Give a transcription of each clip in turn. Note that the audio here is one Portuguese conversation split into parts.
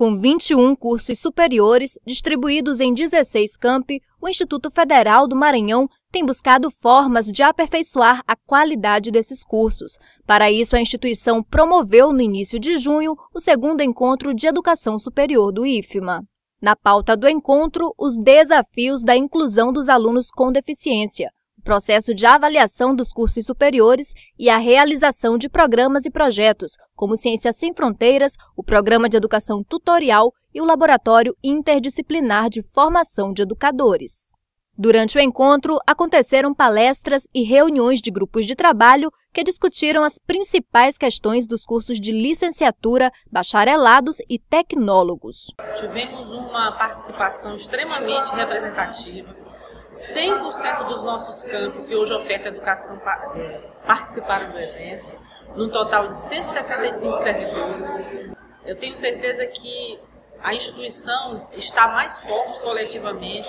Com 21 cursos superiores distribuídos em 16 campi, o Instituto Federal do Maranhão tem buscado formas de aperfeiçoar a qualidade desses cursos. Para isso, a instituição promoveu, no início de junho, o segundo encontro de educação superior do IFMA. Na pauta do encontro, os desafios da inclusão dos alunos com deficiência processo de avaliação dos cursos superiores e a realização de programas e projetos, como Ciências Sem Fronteiras, o Programa de Educação Tutorial e o Laboratório Interdisciplinar de Formação de Educadores. Durante o encontro, aconteceram palestras e reuniões de grupos de trabalho que discutiram as principais questões dos cursos de licenciatura, bacharelados e tecnólogos. Tivemos uma participação extremamente representativa 100% dos nossos campos que hoje oferta educação é, participaram do evento, num total de 165 servidores. Eu tenho certeza que a instituição está mais forte coletivamente.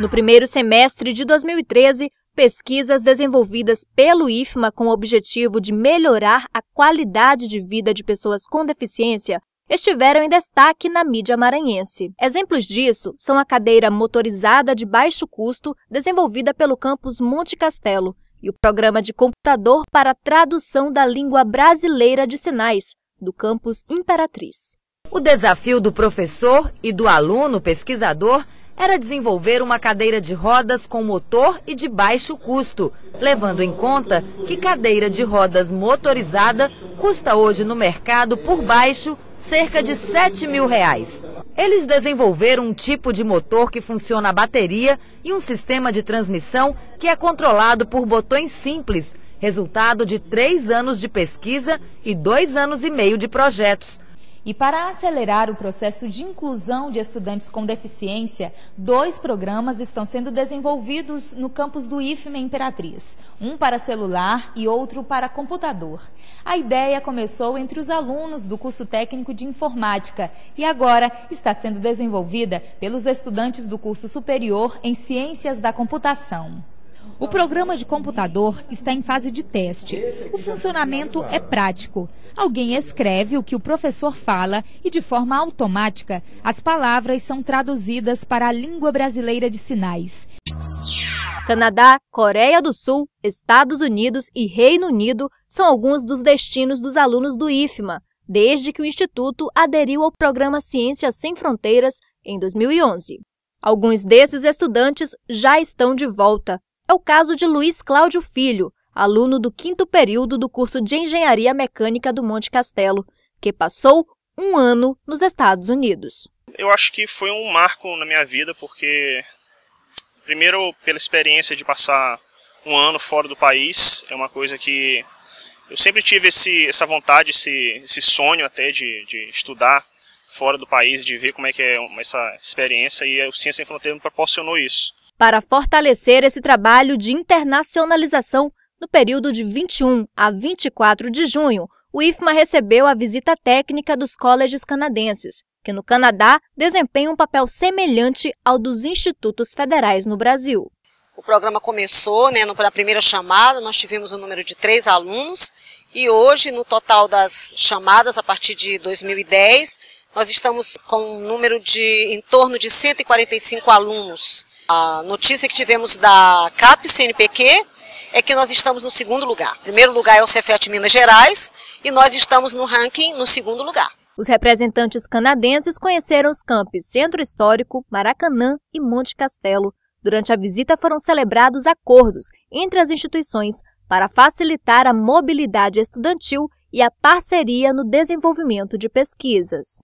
No primeiro semestre de 2013, pesquisas desenvolvidas pelo IFMA com o objetivo de melhorar a qualidade de vida de pessoas com deficiência estiveram em destaque na mídia maranhense. Exemplos disso são a cadeira motorizada de baixo custo desenvolvida pelo campus Monte Castelo e o programa de computador para tradução da língua brasileira de sinais do campus Imperatriz. O desafio do professor e do aluno pesquisador era desenvolver uma cadeira de rodas com motor e de baixo custo, levando em conta que cadeira de rodas motorizada custa hoje no mercado, por baixo, cerca de 7 mil reais. Eles desenvolveram um tipo de motor que funciona a bateria e um sistema de transmissão que é controlado por botões simples, resultado de três anos de pesquisa e dois anos e meio de projetos. E para acelerar o processo de inclusão de estudantes com deficiência, dois programas estão sendo desenvolvidos no campus do IFME Imperatriz, um para celular e outro para computador. A ideia começou entre os alunos do curso técnico de informática e agora está sendo desenvolvida pelos estudantes do curso superior em ciências da computação. O programa de computador está em fase de teste. O tá funcionamento é prático. Alguém escreve o que o professor fala e, de forma automática, as palavras são traduzidas para a língua brasileira de sinais. Canadá, Coreia do Sul, Estados Unidos e Reino Unido são alguns dos destinos dos alunos do IFMA, desde que o Instituto aderiu ao programa Ciências Sem Fronteiras em 2011. Alguns desses estudantes já estão de volta, é o caso de Luiz Cláudio Filho, aluno do quinto período do curso de Engenharia Mecânica do Monte Castelo, que passou um ano nos Estados Unidos. Eu acho que foi um marco na minha vida, porque, primeiro, pela experiência de passar um ano fora do país, é uma coisa que eu sempre tive esse, essa vontade, esse, esse sonho até de, de estudar fora do país, de ver como é que é essa experiência, e o Ciência Sem Fronteiras me proporcionou isso para fortalecer esse trabalho de internacionalização. No período de 21 a 24 de junho, o IFMA recebeu a visita técnica dos colégios canadenses, que no Canadá desempenham um papel semelhante ao dos institutos federais no Brasil. O programa começou né, na primeira chamada, nós tivemos o um número de três alunos e hoje, no total das chamadas, a partir de 2010, nós estamos com um número de em torno de 145 alunos a notícia que tivemos da CAP CNPq é que nós estamos no segundo lugar. O primeiro lugar é o Cefet Minas Gerais e nós estamos no ranking no segundo lugar. Os representantes canadenses conheceram os campos Centro Histórico, Maracanã e Monte Castelo. Durante a visita foram celebrados acordos entre as instituições para facilitar a mobilidade estudantil e a parceria no desenvolvimento de pesquisas.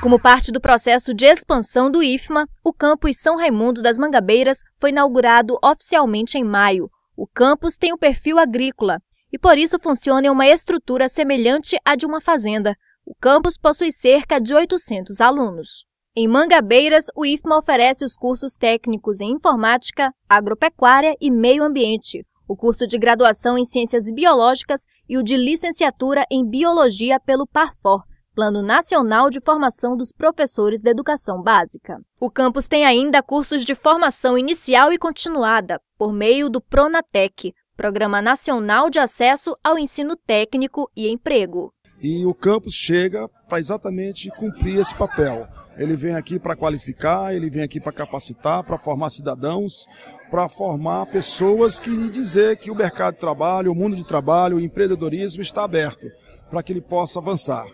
Como parte do processo de expansão do IFMA, o campus São Raimundo das Mangabeiras foi inaugurado oficialmente em maio. O campus tem o um perfil agrícola e por isso funciona em uma estrutura semelhante à de uma fazenda. O campus possui cerca de 800 alunos. Em Mangabeiras, o IFMA oferece os cursos técnicos em informática, agropecuária e meio ambiente, o curso de graduação em ciências biológicas e o de licenciatura em biologia pelo PARFOR, Plano Nacional de Formação dos Professores da Educação Básica. O campus tem ainda cursos de formação inicial e continuada, por meio do Pronatec, Programa Nacional de Acesso ao Ensino Técnico e Emprego. E o campus chega para exatamente cumprir esse papel. Ele vem aqui para qualificar, ele vem aqui para capacitar, para formar cidadãos, para formar pessoas que dizer que o mercado de trabalho, o mundo de trabalho, o empreendedorismo está aberto para que ele possa avançar.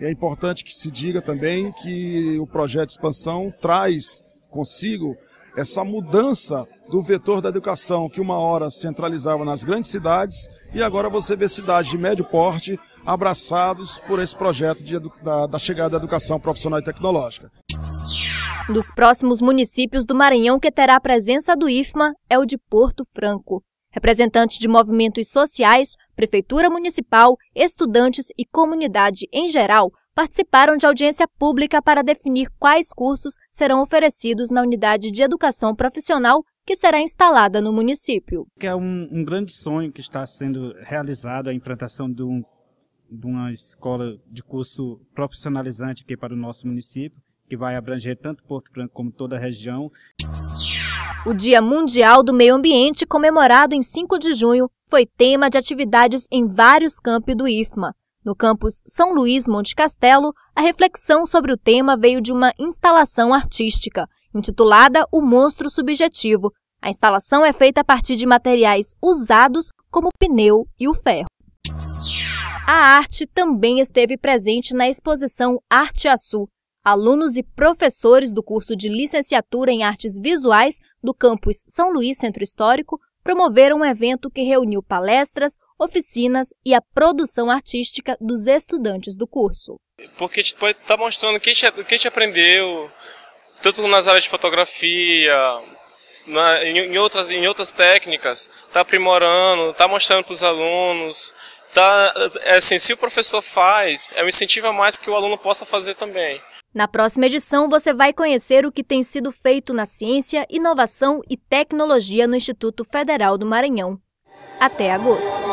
É importante que se diga também que o projeto de expansão traz consigo essa mudança do vetor da educação que uma hora centralizava nas grandes cidades e agora você vê cidades de médio porte abraçados por esse projeto de, da, da chegada da educação profissional e tecnológica. Um dos próximos municípios do Maranhão que terá a presença do IFMA é o de Porto Franco. Representantes de movimentos sociais, prefeitura municipal, estudantes e comunidade em geral participaram de audiência pública para definir quais cursos serão oferecidos na unidade de educação profissional que será instalada no município. É um, um grande sonho que está sendo realizado a implantação de, um, de uma escola de curso profissionalizante aqui para o nosso município, que vai abranger tanto Porto Branco como toda a região. O Dia Mundial do Meio Ambiente, comemorado em 5 de junho, foi tema de atividades em vários campos do IFMA. No campus São Luís Monte Castelo, a reflexão sobre o tema veio de uma instalação artística, intitulada O Monstro Subjetivo. A instalação é feita a partir de materiais usados, como o pneu e o ferro. A arte também esteve presente na exposição Arte Açu, alunos e professores do curso de Licenciatura em Artes Visuais do campus São Luís Centro Histórico promoveram um evento que reuniu palestras, oficinas e a produção artística dos estudantes do curso. Porque a gente pode estar tá mostrando o que, a gente, o que a gente aprendeu, tanto nas áreas de fotografia, na, em, em, outras, em outras técnicas, está aprimorando, está mostrando para os alunos. Tá, é assim, se o professor faz, é um incentivo a mais que o aluno possa fazer também. Na próxima edição, você vai conhecer o que tem sido feito na ciência, inovação e tecnologia no Instituto Federal do Maranhão. Até agosto!